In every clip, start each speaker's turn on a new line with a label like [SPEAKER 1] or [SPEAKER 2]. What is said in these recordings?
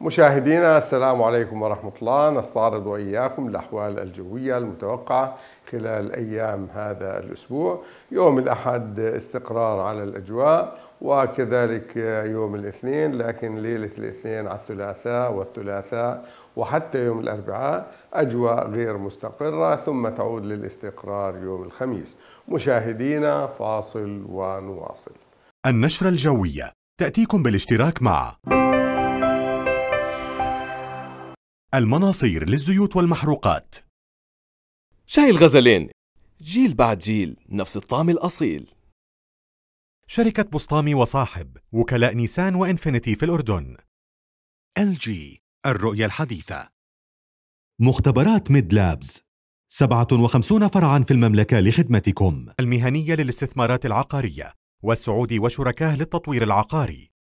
[SPEAKER 1] مشاهدينا السلام عليكم ورحمة الله نستعرض وإياكم الأحوال الجوية المتوقعة خلال أيام هذا الأسبوع يوم الأحد استقرار على الأجواء وكذلك يوم الاثنين لكن ليلة الاثنين على الثلاثاء والثلاثاء وحتى يوم الأربعاء أجواء غير مستقرة ثم تعود للاستقرار يوم الخميس مشاهدينا فاصل ونواصل
[SPEAKER 2] النشرة الجوية تأتيكم بالاشتراك مع المناصير للزيوت والمحروقات شاي الغزلين جيل بعد جيل نفس الطعم الأصيل شركة بسطامي وصاحب وكلاء نيسان وإنفينيتي في الأردن ال جي الرؤية الحديثة مختبرات ميد لابز 57 فرعا في المملكة لخدمتكم المهنية للاستثمارات العقارية والسعودي وشركاه للتطوير العقاري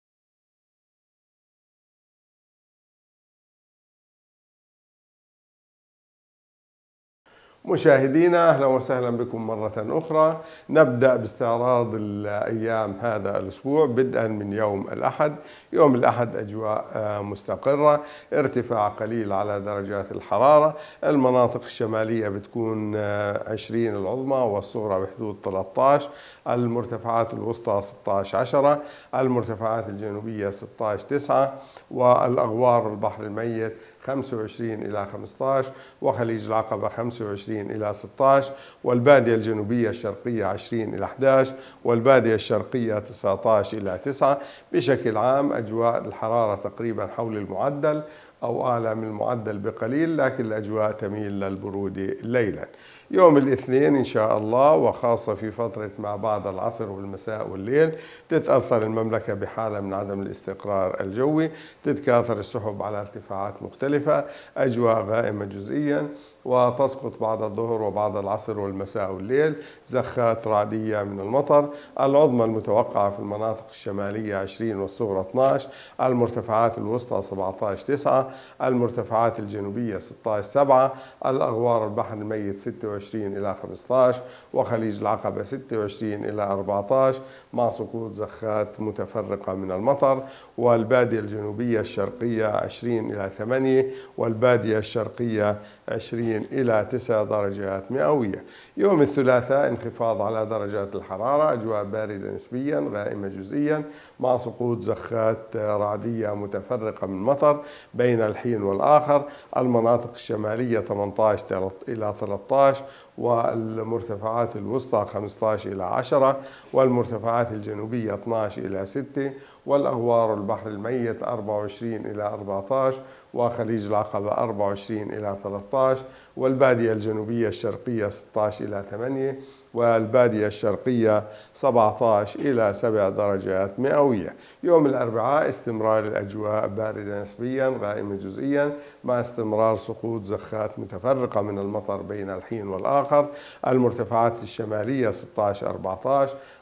[SPEAKER 1] مشاهدينا اهلا وسهلا بكم مرة أخرى نبدأ باستعراض الأيام هذا الأسبوع بدءا من يوم الأحد يوم الأحد أجواء آه، مستقرة ارتفاع قليل على درجات الحرارة المناطق الشمالية بتكون 20 آه، العظمى والصغرى بحدود 13 المرتفعات الوسطى 16 10 المرتفعات الجنوبية 16 9 والأغوار البحر الميت 25 إلى 15 وخليج العقبة 25 إلى 16 والبادية الجنوبية الشرقية 20 إلى 11 والبادية الشرقية 19 إلى 9 بشكل عام أجواء الحرارة تقريبا حول المعدل أو أعلى من المعدل بقليل لكن الأجواء تميل للبرودة ليلا يوم الاثنين إن شاء الله وخاصة في فترة ما بعد العصر والمساء والليل تتأثر المملكة بحالة من عدم الاستقرار الجوي تتكاثر السحب على ارتفاعات مختلفة أجواء غائمة جزئيا وتسقط بعد الظهر وبعد العصر والمساء والليل زخات رعدية من المطر العظمى المتوقعة في المناطق الشمالية 20 والصغرى 12 المرتفعات الوسطى 17 9 المرتفعات الجنوبية 16 7 الأغوار البحر الميت 26 إلى 15 وخليج العقبة 26 إلى 14 مع سقوط زخات متفرقة من المطر والبادية الجنوبية الشرقية 20 إلى 8 والبادية الشرقية 20 إلى 9 درجات مئوية يوم الثلاثاء انخفاض على درجات الحرارة أجواء باردة نسبيا غائمة جزئيا مع سقوط زخات رعدية متفرقة من مطر بين بين الحين والآخر المناطق الشمالية 18 إلى 13 والمرتفعات الوسطى 15 إلى 10 والمرتفعات الجنوبية 12 إلى 6 والأهوار البحر الميت 24 إلى 14 وخليج العقبة 24 إلى 13 والبادية الجنوبية الشرقية 16 إلى 8 والبادية الشرقية 17 إلى 7 درجات مئوية يوم الأربعاء استمرار الأجواء باردة نسبيا غائمة جزئيا مع استمرار سقوط زخات متفرقة من المطر بين الحين والآخر المرتفعات الشمالية 16-14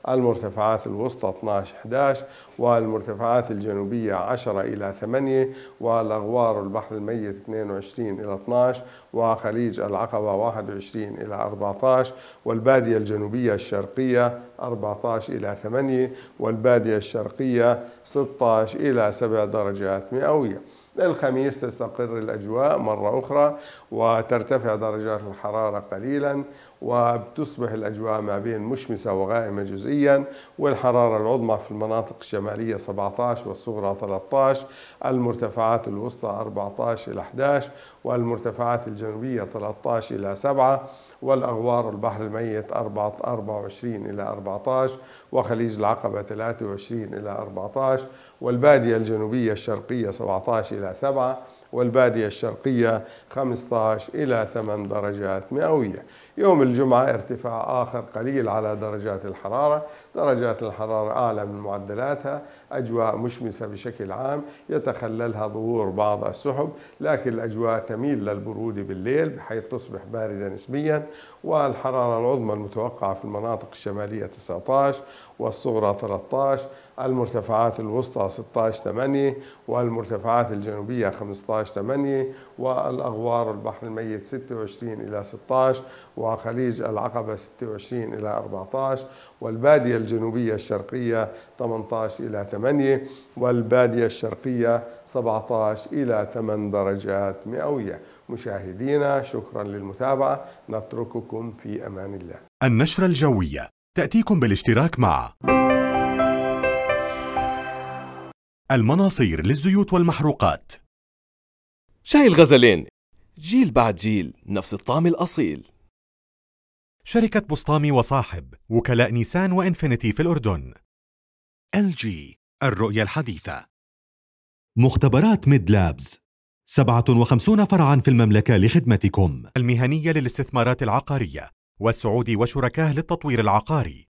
[SPEAKER 1] المرتفعات الوسطى 12 11 والمرتفعات الجنوبية 10 إلى 8 والأغوار البحر الميت 22 إلى 12 وخليج العقبة 21 إلى 14 والبادية الجنوبية الشرقية 14 إلى 8 والبادية الشرقية 16 إلى 7 درجات مئوية للخميس تستقر الأجواء مرة أخرى وترتفع درجات الحرارة قليلا وتصبح الأجواء ما بين مشمسة وغائمة جزئيا والحرارة العظمى في المناطق الشمالية 17 والصغرى 13 المرتفعات الوسطى 14 إلى 11 والمرتفعات الجنوبية 13 إلى 7 والأغوار البحر الميت 24 إلى 14 وخليج العقبة 23 إلى 14 والبادية الجنوبية الشرقية 17 إلى 7 والبادية الشرقية 15 إلى 8 درجات مئوية يوم الجمعة ارتفاع آخر قليل على درجات الحرارة درجات الحرارة أعلى من معدلاتها أجواء مشمسة بشكل عام يتخللها ظهور بعض السحب لكن الأجواء تميل للبرودة بالليل بحيث تصبح باردة نسبيا والحرارة العظمى المتوقعة في المناطق الشمالية 19 والصغرى 13 المرتفعات الوسطى 16 8 والمرتفعات الجنوبية 15 8 والأغوار البحر الميت 26 إلى 16 وخليج العقبة 26 إلى 14 والبادية الجنوبية الشرقية 18 إلى 8 والبادية الشرقية 17 إلى 8 درجات مئوية مشاهدينا شكرا للمتابعة نترككم في أمان الله
[SPEAKER 2] النشرة الجوية تأتيكم بالاشتراك مع المناصير للزيوت والمحروقات شاي الغزلين جيل بعد جيل نفس الطعم الأصيل شركة بسطامي وصاحب وكلاء نيسان وإنفينيتي في الأردن ال جي الرؤية الحديثة مختبرات ميد لابز 57 فرعا في المملكة لخدمتكم المهنية للاستثمارات العقارية والسعودي وشركاه للتطوير العقاري